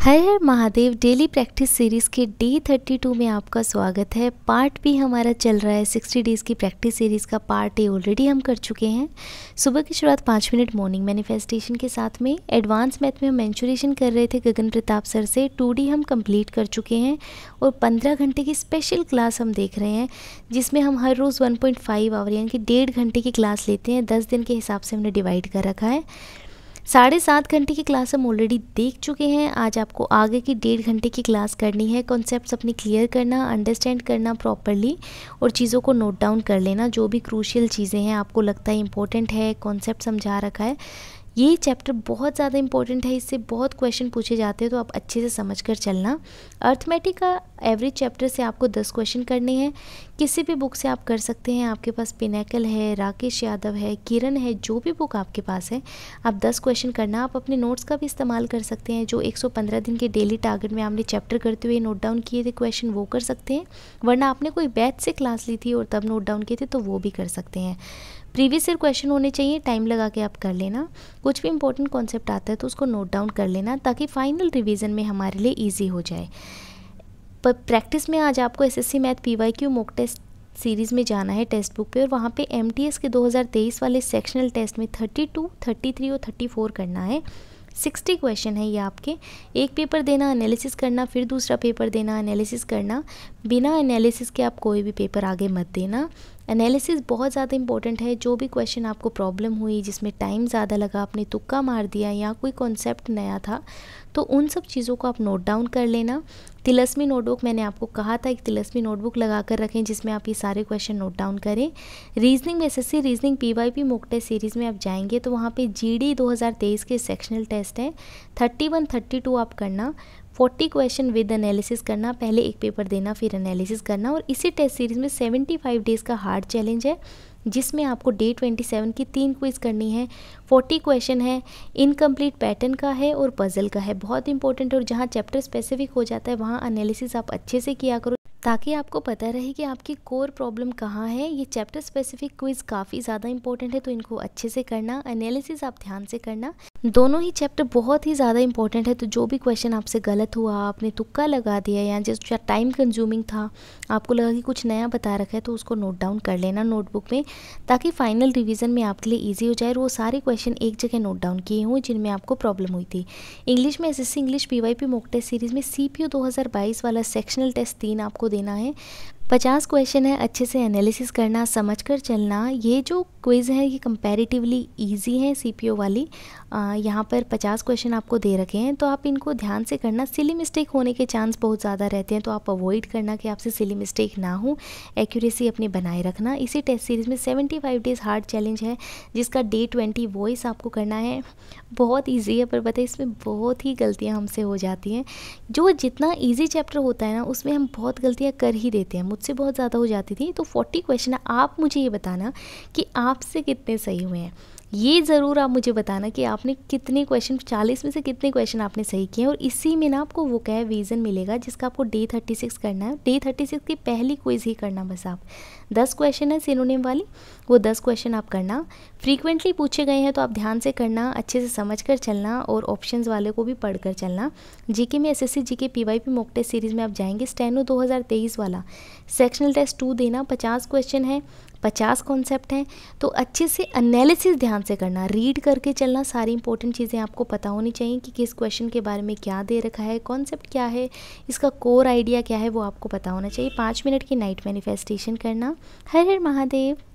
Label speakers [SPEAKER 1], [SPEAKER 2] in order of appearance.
[SPEAKER 1] हर हर Mahadev daily practice series के day 32 में आपका स्वागत है पार्ट भी हमारा चल रहा है 60 डेज़ की प्रैक्टिस सीरीज़ का पार्ट ए ऑलरेडी हम कर चुके हैं सुबह की शुरुआत पाँच मिनट मॉर्निंग मैनिफेस्टेशन के साथ में एडवांस मैथ में हम मैंचुरेशन कर रहे थे गगन प्रताप सर से टू हम कंप्लीट कर चुके हैं और पंद्रह घंटे की स्पेशल क्लास हम देख रहे हैं जिसमें हम हर रोज़ वन आवर यानी कि डेढ़ घंटे की क्लास लेते हैं दस दिन के हिसाब से हमने डिवाइड कर रखा है साढ़े सात घंटे की क्लास हम ऑलरेडी देख चुके हैं आज आपको आगे की डेढ़ घंटे की क्लास करनी है कॉन्सेप्ट्स अपनी क्लियर करना अंडरस्टैंड करना प्रॉपरली और चीज़ों को नोट डाउन कर लेना जो भी क्रूशियल चीज़ें हैं आपको लगता है इंपॉर्टेंट है कॉन्सेप्ट समझा रखा है ये चैप्टर बहुत ज़्यादा इंपॉर्टेंट है इससे बहुत क्वेश्चन पूछे जाते हैं तो आप अच्छे से समझ कर चलना अर्थमेटिक का एवरेज चैप्टर से आपको दस क्वेश्चन करने हैं किसी भी बुक से आप कर सकते हैं आपके पास पिनेकल है राकेश यादव है किरण है जो भी बुक आपके पास है आप दस क्वेश्चन करना आप अपने नोट्स का भी इस्तेमाल कर सकते हैं जो पंद्रह दिन के डेली टारगेट में आपने चैप्टर करते हुए नोट डाउन किए थे क्वेश्चन वो कर सकते हैं वरना आपने कोई बैच से क्लास ली थी और तब नोट डाउन किए थे तो वो भी कर सकते हैं प्रीवियस ईयर क्वेश्चन होने चाहिए टाइम लगा के आप कर लेना कुछ भी इंपॉर्टेंट कॉन्सेप्ट आता है तो उसको नोट डाउन कर लेना ताकि फाइनल रिवीजन में हमारे लिए ईजी हो जाए पर प्रैक्टिस में आज आपको SSC math PYQ mock test series में जाना है टेस्ट बुक पे और वहाँ पे एस के 2023 वाले सेक्शनल टेस्ट में 32, 33 और 34 करना है 60 क्वेश्चन है ये आपके एक पेपर देना एनालिसिस करना फिर दूसरा पेपर देना एनालिसिस करना बिना एनालिसिस के आप कोई भी पेपर आगे मत देना एनालिसिस बहुत ज़्यादा इंपॉर्टेंट है जो भी क्वेश्चन आपको प्रॉब्लम हुई जिसमें टाइम ज़्यादा लगा आपने तुक्का मार दिया या कोई कॉन्सेप्ट नया था तो उन सब चीज़ों को आप नोट डाउन कर लेना तिलस्मी नोटबुक मैंने आपको कहा था एक तिलस्मी नोटबुक लगा कर रखें जिसमें आप ये सारे क्वेश्चन नोट डाउन करें रीजनिंग में S reasoning P Y P mock test series में आप जाएंगे तो वहाँ पे जी डी 2023 के सेक्शनल टेस्ट हैं 31 32 आप करना फोर्टी क्वेश्चन विद एनालिसिस करना पहले एक पेपर देना फिर एनालिसिस करना और इसी टेस्ट सीरीज़ में सेवेंटी फाइव डेज़ का हार्ड चैलेंज है जिसमें आपको डे ट्वेंटी सेवन की तीन क्विज करनी है फोर्टी क्वेश्चन है इनकम्प्लीट पैटर्न का है और पजल का है बहुत इंपॉर्टेंट और जहाँ चैप्टर स्पेसिफिक हो जाता है वहाँ एनालिसिस आप अच्छे से किया करो ताकि आपको पता रहे कि आपकी कोर प्रॉब्लम कहाँ है ये चैप्टर स्पेसिफिक क्विज़ काफ़ी ज़्यादा इंपॉर्टेंट है तो इनको अच्छे से करना एनालिसिस आप ध्यान से करना दोनों ही चैप्टर बहुत ही ज़्यादा इंपॉर्टेंट है तो जो भी क्वेश्चन आपसे गलत हुआ आपने तुक्का लगा दिया या जिस टाइम कंज्यूमिंग था आपको लगा कि कुछ नया बता रखा है तो उसको नोट डाउन कर लेना नोटबुक में ताकि फाइनल रिविज़न में आपके लिए ईजी हो जाए वो सारे क्वेश्चन एक जगह नोट डाउन किए हों जिनमें आपको प्रॉब्लम हुई थी इंग्लिश में S English P Y P test series में सी पी वाला सेक्शनल टेस्ट तीन आपको देना है पचास क्वेश्चन है अच्छे से एनालिसिस करना समझ कर चलना ये जो क्विज़ है ये कंपैरेटिवली इजी है सीपीओ वाली यहाँ पर पचास क्वेश्चन आपको दे रखे हैं तो आप इनको ध्यान से करना सिली मिस्टेक होने के चांस बहुत ज़्यादा रहते हैं तो आप अवॉइड करना कि आपसे सिली मिस्टेक ना हो एक्यूरेसी अपनी बनाए रखना इसी टेस्ट सीरीज़ में seventy five days hard challenge है जिसका डे ट्वेंटी वॉइस आपको करना है बहुत ईजी है पर बताए इसमें बहुत ही गलतियाँ हमसे हो जाती हैं जो जितना ईजी चैप्टर होता है ना उसमें हम बहुत गलतियाँ कर ही देते हैं मुझसे बहुत ज़्यादा हो जाती थी तो फोर्टी क्वेश्चन आप मुझे ये बताना कि आपसे कितने सही हुए हैं ये ज़रूर आप मुझे बताना कि आपने कितने क्वेश्चन चालीस में से कितने क्वेश्चन आपने सही किए हैं और इसी में ना आपको वो कैब विजन मिलेगा जिसका आपको डे थर्टी सिक्स करना है डे थर्टी सिक्स की पहली क्विज ही करना बस आप दस क्वेश्चन है सिनोनिम वाली वो दस क्वेश्चन आप करना फ्रीक्वेंटली पूछे गए हैं तो आप ध्यान से करना अच्छे से समझ कर चलना और ऑप्शन वाले को भी पढ़ कर चलना जीके में S GK PYP mock test series में आप जाएंगे स्टेनो दो वाला सेक्शनल टेस्ट टू देना पचास क्वेश्चन है पचास कॉन्सेप्ट हैं तो अच्छे से एनालिसिस ध्यान से करना रीड करके चलना सारी इंपॉर्टेंट चीज़ें आपको पता होनी चाहिए कि किस क्वेश्चन के बारे में क्या दे रखा है कॉन्सेप्ट क्या है इसका कोर आइडिया क्या है वो आपको पता होना चाहिए पाँच मिनट की नाइट मैनिफेस्टेशन करना हर हर महादेव